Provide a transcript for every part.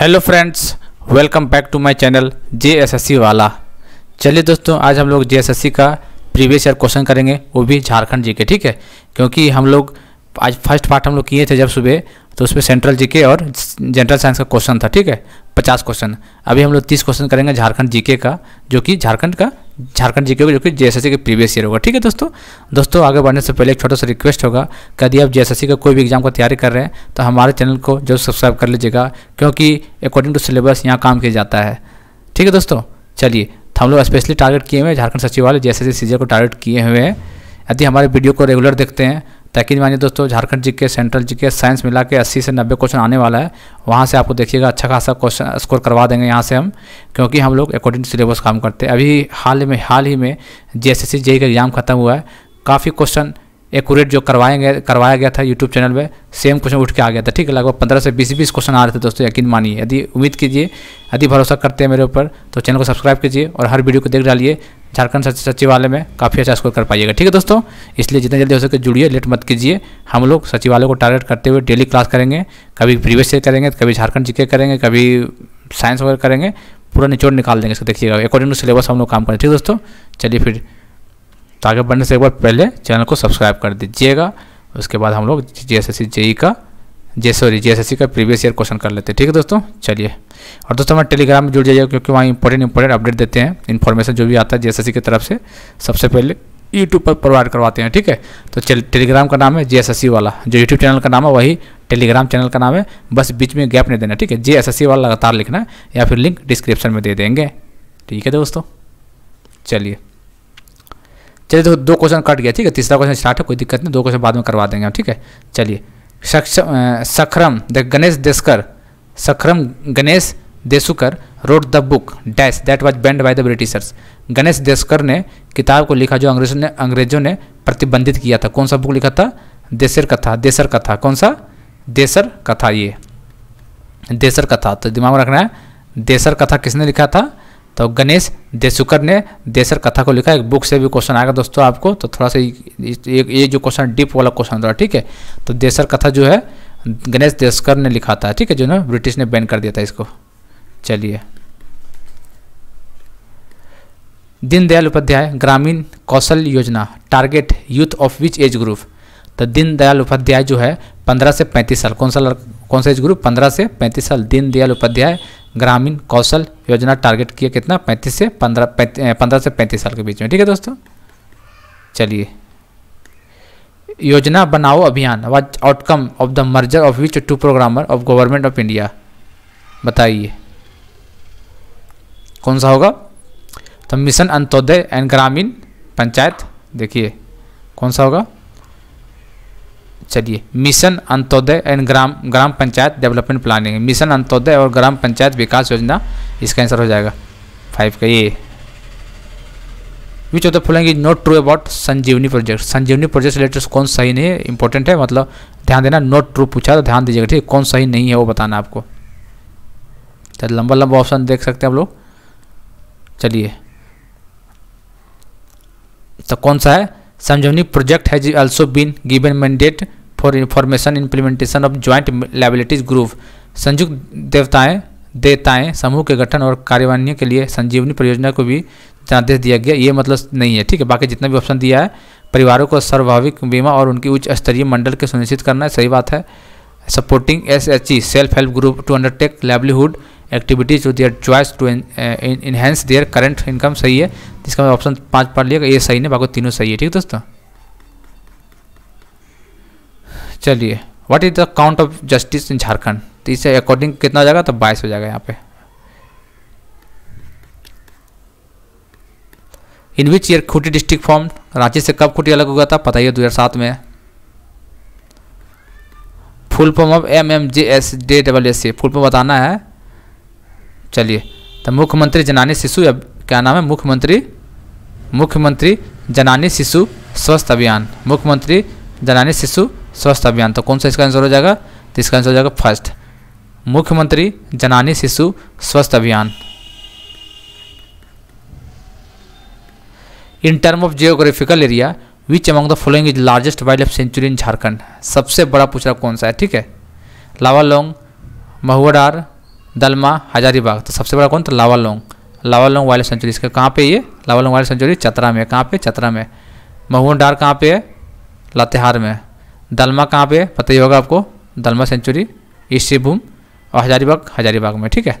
hello friends welcome back to my channel J वाला चलिए दोस्तों आज हम लोग जे का प्रीवियस ईयर क्वेश्चन करेंगे वो भी झारखंड जी के ठीक है क्योंकि हम लोग आज फर्स्ट पार्ट हम लोग किए थे जब सुबह तो उसमें सेंट्रल जी के और जनरल साइंस का क्वेश्चन था ठीक है पचास क्वेश्चन अभी हम लोग तीस क्वेश्चन करेंगे झारखंड जी का जो कि झारखंड का झारखंड जीके होगा जो कि जे के प्रीवियस ईयर होगा ठीक है दोस्तों दोस्तों आगे बढ़ने से पहले एक छोटा सा रिक्वेस्ट होगा यदि आप एस का कोई भी एग्जाम का तैयारी कर रहे हैं तो हमारे चैनल को जरूर सब्सक्राइब कर लीजिएगा क्योंकि अकॉर्डिंग टू सिलेबस यहाँ काम किया जाता है ठीक है दोस्तों चलिए तो हम लोग स्पेशली टारगेट किए हुए हैं झारखंड सचिवालय जे एस को टारगेट किए हुए हैं यदि हमारे वीडियो को रेगुलर देखते हैं ताकि मानिए दोस्तों झारखंड जी के सेंट्रल जी के साइंस मिला के अस्सी से नब्बे क्वेश्चन आने वाला है वहाँ से आपको देखिएगा अच्छा खासा क्वेश्चन स्कोर करवा देंगे यहाँ से हम क्योंकि हम लोग अकॉर्डिंग टू सिलेबस काम करते हैं अभी हाल में हाल ही में जे एस एस का एग्ज़ाम खत्म हुआ है काफ़ी क्वेश्चन एकूरेट जो करवाएंगे करवाया गया था यूट्यूब चैनल पे सेम क्वेश्चन उठ के आ गया था ठीक है लगभग पंद्रह से बीस बीस क्वेश्चन आ रहे थे दोस्तों यकीन मानिए यदि उम्मीद कीजिए यदि भरोसा करते हैं मेरे ऊपर तो चैनल को सब्सक्राइब कीजिए और हर वीडियो को देख डालिए झारखंड सचिवालय में काफ़ी अच्छा स्कोर कर पाइएगा ठीक है दोस्तों इसलिए जितना जल्दी हो सके जुड़िए लेट मत कीजिए हम लोग सचिवालय को टारगेट करते हुए डेली क्लास करेंगे कभी प्रीवियस ईयर करेंगे कभी झारखंड जीके करेंगे कभी साइंस वगैरह करेंगे पूरा निचोड़ निकाल देंगे इसको देखिएगा अकॉर्डिंग टू सिलेबस हम लोग काम करें ठीक है दोस्तों चलिए फिर तो आगे बढ़ने से एक बार पहले चैनल को सब्सक्राइब कर दीजिएगा उसके बाद हम लोग जी एस एस का जे सॉरी जे का प्रीवियस ईयर क्वेश्चन कर लेते हैं ठीक है दोस्तों चलिए और दोस्तों हमारे टेलीग्राम में जुड़ जाइए क्योंकि वहाँ इंपॉर्टेंट इंपॉर्टेंट अपडेट देते हैं इन्फॉर्मेशन जो भी आता है जे की तरफ से सबसे पहले यूट्यूब पर प्रोवाइड करवाते हैं ठीक है तो चल टेलीग्राम का नाम है जे वाला जो यूट्यूब चैनल का नाम है वही टेलीग्राम चैनल का नाम है बस बीच में गैप नहीं देना ठीक है जे वाला लगातार लिखना या फिर लिंक डिस्क्रिप्शन में दे देंगे ठीक है दोस्तों चलिए चलिए तो दो क्वेश्चन कट गया ठीक है तीसरा क्वेश्चन स्टार्ट है कोई दिक्कत नहीं दो क्वेश्चन बाद में करवा देंगे हम ठीक है चलिए Sakharam the Ganesh Deshkar Sakharam Ganesh Deuskar wrote the book dash that was banned by the Britishers Ganesh Deshkar ने किताब को लिखा जो अंग्रेजों ने अंग्रेजों ने प्रतिबंधित किया था कौन सा बुक लिखा था देसर कथा देसर कथा कौन सा देसर कथा ये देसर कथा तो दिमाग में रखना है देसर कथा किसने लिखा था तो गणेश देशुकर ने देसर कथा को लिखा एक बुक से भी क्वेश्चन आएगा दोस्तों आपको तो थोड़ा सा ये ये जो क्वेश्चन डीप वाला क्वेश्चन था ठीक है तो देसर कथा जो है गणेश देशकर ने लिखा था ठीक है जो ना ब्रिटिश ने बैन कर दिया था इसको चलिए Deendayal Upadhyay Grameen Kaushal Yojana target youth of which age group तो दीनदयाल उपाध्याय जो है 15 से 35 साल कौन सा कौन सा एज ग्रुप 15 से 35 साल दीनदयाल उपाध्याय ग्रामीण कौशल योजना टारगेट किया कितना पैंतीस से पंद्रह पंद्रह से पैंतीस साल के बीच में ठीक है दोस्तों चलिए Yojana Banao Abhiyan what outcome of the merger of which two programmer of government of India बताइए कौन सा होगा तो मिशन अंत्योदय एंड ग्रामीण पंचायत देखिए कौन सा होगा चलिए mission Antyodaya and Gram Gram Panchayat development planning mission Antyodaya और ग्राम पंचायत विकास योजना इसका आंसर हो जाएगा फाइव का ये which of the following is not true about Sanjeevani project Sanjeevani project related कौन सही नहीं है इंपॉर्टेंट है मतलब ध्यान देना नॉट ट्रू पूछा तो ध्यान दीजिएगा ठीक कौन सही नहीं है वो बताना आपको चल लंबा लंबा ऑप्शन देख सकते हैं आप लोग चलिए तो कौन सा है Sanjeevani project has also been given mandate for information implementation of joint liabilities group संयुक्त देवताएं देवताएं समूह के गठन और कार्यवाही के लिए संजीवनी परियोजना को भी जनादेश दिया गया ये मतलब नहीं है ठीक है बाकी जितना भी ऑप्शन दिया है परिवारों को सर्वभाविक बीमा और उनकी उच्च स्तरीय मंडल के सुनिश्चित करना है सही बात है supporting S H E self help group to undertake livelihood activities with their choice to enhance their current income सही है इसका ऑप्शन पाँच पढ़ लिया ये सही नहीं बाकी तीनों सही है ठीक दोस्तों चलिए what is the count of justice in Jharkhand तो इसे अकॉर्डिंग कितना हो जाएगा तो बाईस हो जाएगा यहाँ पे in which year Khunti district form Ranchi से कब खूटी अलग हुआ था पता ही है दो में full form of M M J S D double S C full form बताना है चलिए तो मुख्यमंत्री जनानी शिशु क्या नाम है मुख्यमंत्री मुख्यमंत्री जनानी शिशु स्वस्थ अभियान मुख्यमंत्री जनानी शिशु स्वस्थ अभियान तो कौन सा इसका आंसर हो जाएगा तो इसका आंसर हो जाएगा फर्स्ट मुख्यमंत्री जनानी Shishu Swasthya Abhiyan in term of geographical area which among the following is largest wildlife sanctuary in Jharkhand सबसे बड़ा पूछ रहा कौन सा है ठीक है लावालोंग महुआडार दलमा हजारीबाग तो सबसे बड़ा कौन था तो लावालोंग लावालोंग वाइल्ड सेंचुरी इसका कहाँ पे ये लावालोंग वाइल्ड सेंचुरी चतरा में कहाँ पे चतरा में महुन डार कहाँ पे है लातेहार में दलमा कहाँ पे पता ही होगा आपको दलमा सेंचुरी ईस्ट सिंहभूम और हजारीबाग हजारीबाग में ठीक है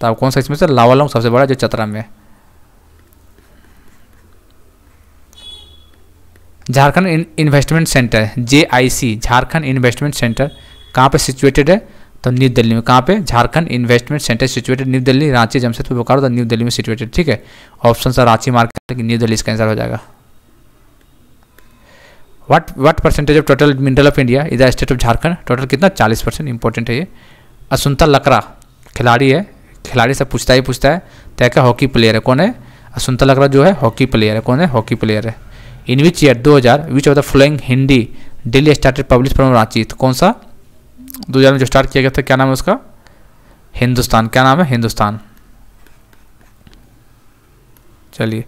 तो आप कौन सा इसमें से लावालोंग सबसे बड़ा जो चतरा में है Jharkhand investment centre J I C Jharkhand investment centre कहाँ पर सिचुएटेड है तो न्यू दिल्ली में कहाँ पे Jharkhand investment centre situated New Delhi Ranchi Jamshedpur Bokaro तो न्यू दिल्ली में सिचुएटेड ठीक है ऑप्शन सर तो रांची मार्केट न्यू दिल्ली इसका आंसर हो जाएगा what what percentage of total mineral of India इधर स्टेट ऑफ झारखंड टोटल कितना चालीस परसेंट इंपॉर्टेंट है ये असुंता लकरा खिलाड़ी है खिलाड़ी सब पूछता ही पूछता है तय तो क्या हॉकी प्लेयर है कौन है असुंता लकरा जो है हॉकी प्लेयर है कौन है हॉकी प्लेयर है इन विच ईयर दो हज़ार which of the following Hindi daily started publish from Ranchi तो कौन सा दो हज़ार में जो स्टार्ट किया गया था क्या नाम है उसका हिंदुस्तान क्या नाम है हिंदुस्तान चलिए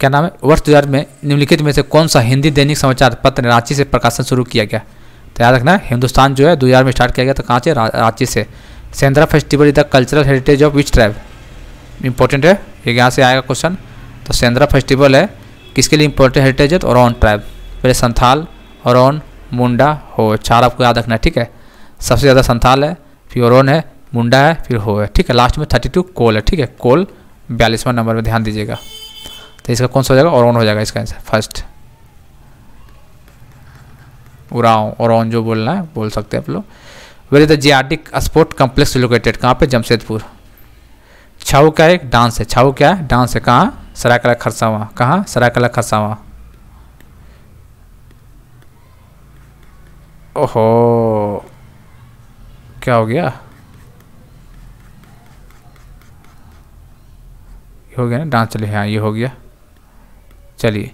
क्या नाम है वर्ष दो हज़ार में निम्नलिखित में से कौन सा हिंदी दैनिक समाचार पत्र रांची से प्रकाशन शुरू किया गया तो याद रखना हिंदुस्तान जो है दो हज़ार में स्टार्ट किया गया था कहाँ से रांची से Sendra festival is the cultural heritage of which tribe important है ये यहाँ से आएगा क्वेश्चन तो सेंद्रा फेस्टिवल है किसके लिए इंपॉर्टेंट हेरिटेज है तो और ट्राइब पहले संथाल और मुंडा हो चार आपको याद रखना है ठीक है सबसे ज़्यादा संथाल है फिर ओरोन है मुंडा है फिर हो है ठीक है लास्ट में थर्टी टू कोल है ठीक है कोल बयालीसवा नंबर में ध्यान दीजिएगा तो इसका कौन सा हो जाएगा ओरोन हो जाएगा इसका आंसर फर्स्ट उराव ओरोन जो बोलना है बोल सकते हैं आप लोग वेर इज द जियाटिक स्पोर्ट कम्प्लेक्स लोकेटेड कहाँ पे जमशेदपुर छाऊ क्या है डांस है छाऊ क्या है डांस है कहाँ सरायकला खरसावा कहाँ सरायकला खरसावा ओहो क्या हो गया ये हो गया ना डांस चलिए हाँ ये हो गया चलिए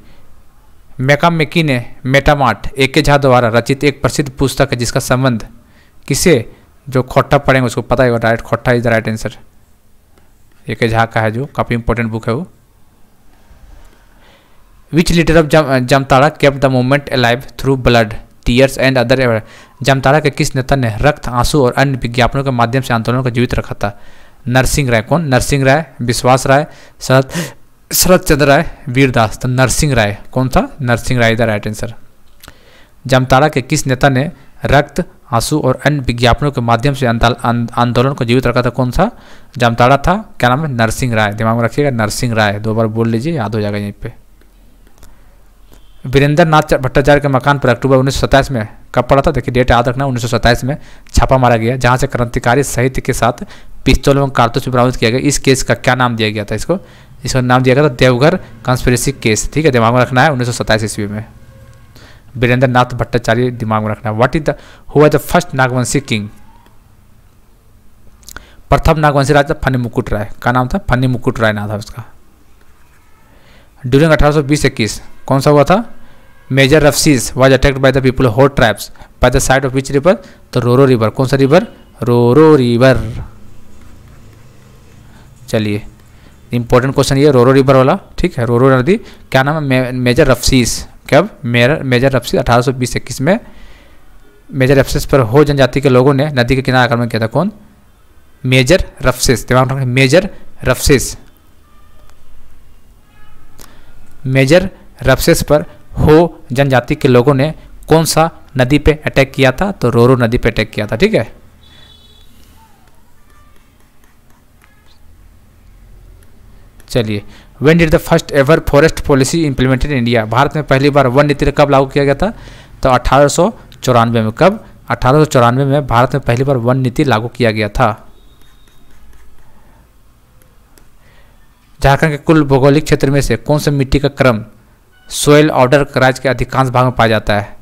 मेका मेकी ने मेटामाट ए के झा द्वारा रचित एक प्रसिद्ध पुस्तक है जिसका संबंध किसे जो खोटा पढ़ेंगे उसको पता ही होगा right Khota is the right answer A K Jha का है जो काफ़ी इंपॉर्टेंट बुक है वो विच लीटर ऑफ जम Jamtara kept the moment alive through blood tears and other Jamtara के किस नेता ने रक्त आंसू और अन्य विज्ञापनों के माध्यम से आंदोलन को जीवित रखा था नरसिंह राय कौन नरसिंह राय विश्वास राय शरद शरद चंद्र राय वीरदास तो नरसिंह राय कौन था Narsingh Rai the right answer Jamtara के किस नेता ने रक्त आंसू और अन्य विज्ञापनों के माध्यम से आंदोलन को जीवित रखा था कौन सा जमताड़ा था क्या नाम है नरसिंह राय दिमाग में रखिएगा नरसिंह राय दो बार बोल लीजिए याद हो जाएगा यहीं पर वीरेंद्र नाथ भट्टाचार्य के मकान पर अक्टूबर उन्नीस में कब पड़ा था देखिए डेट याद रखना उन्नीस में छापा मारा गया जहाँ से क्रांतिकारी साहित्य के साथ पिस्तौल एवं कारतूस भी बरामद किया गया इस केस का क्या नाम दिया गया था इसको इसका नाम दिया गया था देवघर कॉन्स्परेसी केस ठीक है दिमाग में रखना है उन्नीस ईस्वी में वीरेंद्र नाथ भट्टाचार्य दिमाग में रखना है वट इज द हुआ द फर्स्ट नागवंशी किंग प्रथम नागवंशी राजा फनी मुकुट राय का नाम था फनी मुकुट राय नाम था उसका ड्यूरिंग अठारह सौ कौन सा हुआ था major Roughsedge was attacked by the people hot traps by the side of which river तो रोरो रिवर कौन सा रिवर रोरो रिवर चलिए इंपॉर्टेंट क्वेश्चन ये रोरो रिवर वाला ठीक है रोरो नदी क्या नाम है मेजर रफसीस क्या मेजर रफसीस अठारह सौ बीस इक्कीस में मेजर रफ्सिस पर हो जनजाति के लोगों ने नदी के किनारे आक्रमण किया था कौन मेजर रफ्सिस दिमाग मेजर रफसेस मेजर रफसेस पर हो जनजाति के लोगों ने कौन सा नदी पे अटैक किया था तो रोरो नदी पे अटैक किया था ठीक है चलिए when did the first ever forest policy implemented India Bharat में पहली बार वन नीति कब लागू किया गया था तो अठारह में कब अठारह में भारत में पहली बार वन नीति लागू किया गया था झारखंड के कुल भौगोलिक क्षेत्र में से कौन से मिट्टी का क्रम सोयल ऑर्डर राज्य के अधिकांश भाग में पाया जाता है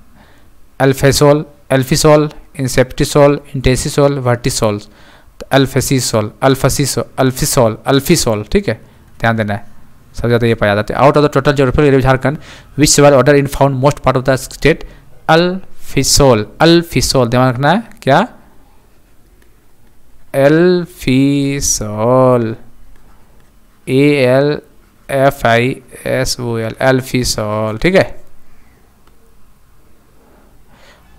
अल्फेसोल एल्फिसोल इंसेप्टिसोल इंटेसिसोल वर्टिसोल एल्फेसिसोल तो अल्फसीसोल अल्फिसोल अल्फिसोल ठीक है ध्यान देना है सबसे ज़्यादा ये पाया जाता है out of the total geographical area Jharkhand which soil order in found most part of the state alfisol alfisol ध्यान रखना है क्या alfisol A L F I S O L L sol ठीक है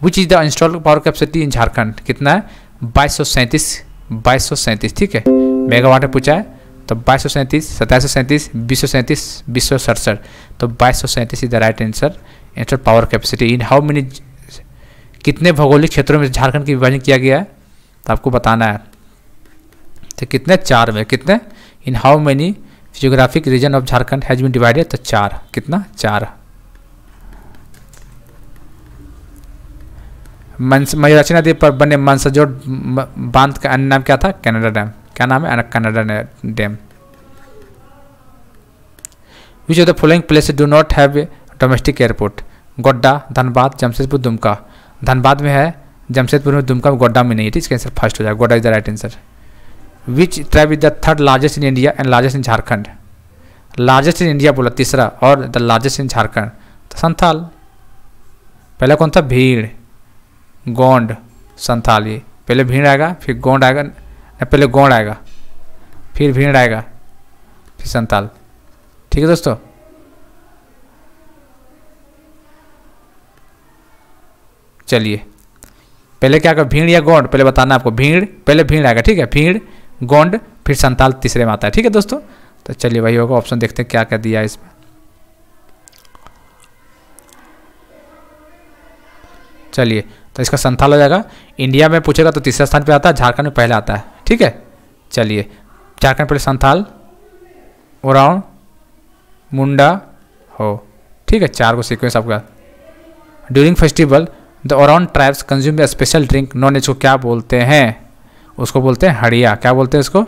which is the install power capacity in Jharkhand कितना है बाईस सौ सैंतीस बाईस सौ सैंतीस ठीक है मेगावाट में पूछा है तो बाईस सौ सैंतीस सत्ताईस सौ सैंतीस बीस सौ सैंतीस बीस सौ सड़सठ तो बाईस सौ सैंतीस is the right answer install power capacity in how many कितने भौगोलिक क्षेत्रों में झारखंड की विभाजन किया गया है तो आपको बताना है तो कितने चार में कितने in how many geographic region of Jharkhand has been divided तो चार कितना चार मयूराचना नदी पर बने मनसजोर बांध का अन्य नाम क्या था कनाडा डैम क्या नाम है Canada dam which of the following place do not have domestic airport Godda Dhanbad Jamshedpur Dumka Dhanbad में है जमशेदपुर में दुमका में गोड्डा में नहीं है ठीक है आंसर फर्स्ट हो जाएगा Godda is the right answer which tribe is the third largest in India and largest in Jharkhand largest in India बोला तीसरा और द लार्जेस्ट इन झारखंड तो संथाल पहला कौन था भीड़ गोंड संथाल ये पहले भीड़ आएगा फिर गोंड आएगा पहले गोंड आएगा फिर भीड़ आएगा फिर संथाल ठीक है दोस्तों चलिए पहले क्या कर भीड़ या गोंड पहले बताना आपको भीड़ पहले भीड़ आएगा ठीक है भीड़ गोंड फिर संताल तीसरे में आता है ठीक है दोस्तों तो चलिए वही होगा ऑप्शन देखते हैं क्या क्या दिया है इसमें चलिए तो इसका संथाल हो जाएगा इंडिया में पूछेगा तो तीसरे स्थान पे आता है झारखंड में पहले आता है ठीक है चलिए झारखंड पहले संथाल उराव मुंडा हो ठीक है चार को सीक्वेंस आपका during festival the Oraon tribes consume special drink नॉन एज को क्या बोलते हैं उसको बोलते हैं हड़िया क्या बोलते हैं इसको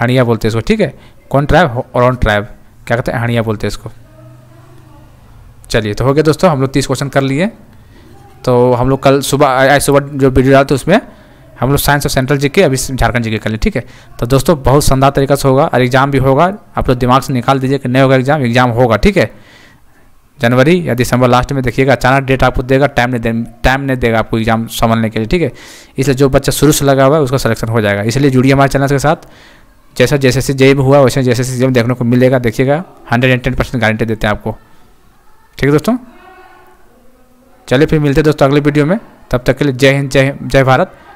हड़िया बोलते हैं इसको ठीक है कौन ट्राइब और ट्राइब क्या कहते हैं हड़िया बोलते हैं इसको चलिए तो हो गया दोस्तों हम लोग तीस क्वेश्चन कर लिए तो हम लोग कल सुबह आज सुबह जो वीडियो डालते उसमें हम लोग साइंस ऑफ सेंट्रल जी के अभी झारखंड जी के कर लें ठीक है तो दोस्तों बहुत शानदार तरीका से होगा और एग्जाम भी होगा आप लोग दिमाग से निकाल दीजिए कि नहीं होगा एग्जाम एग्जाम होगा ठीक है जनवरी या दिसंबर लास्ट में देखिएगा अचानक डेट आपको देगा टाइम नहीं दे टाइम नहीं देगा आपको एग्जाम संभालने के लिए ठीक है इसलिए जो बच्चा शुरू से लगा हुआ है उसका सिलेक्शन हो जाएगा इसलिए जुड़िए हमारे चैनल के साथ जैसा जैसे जैसे जेब हुआ वैसे जैसे सी जेब देखने को मिलेगा देखिएगा hundred and ten percent guarantee देते हैं आपको ठीक है दोस्तों चलिए फिर मिलते हैं दोस्तों अगले वीडियो में तब तक के लिए जय हिंद जय जय भारत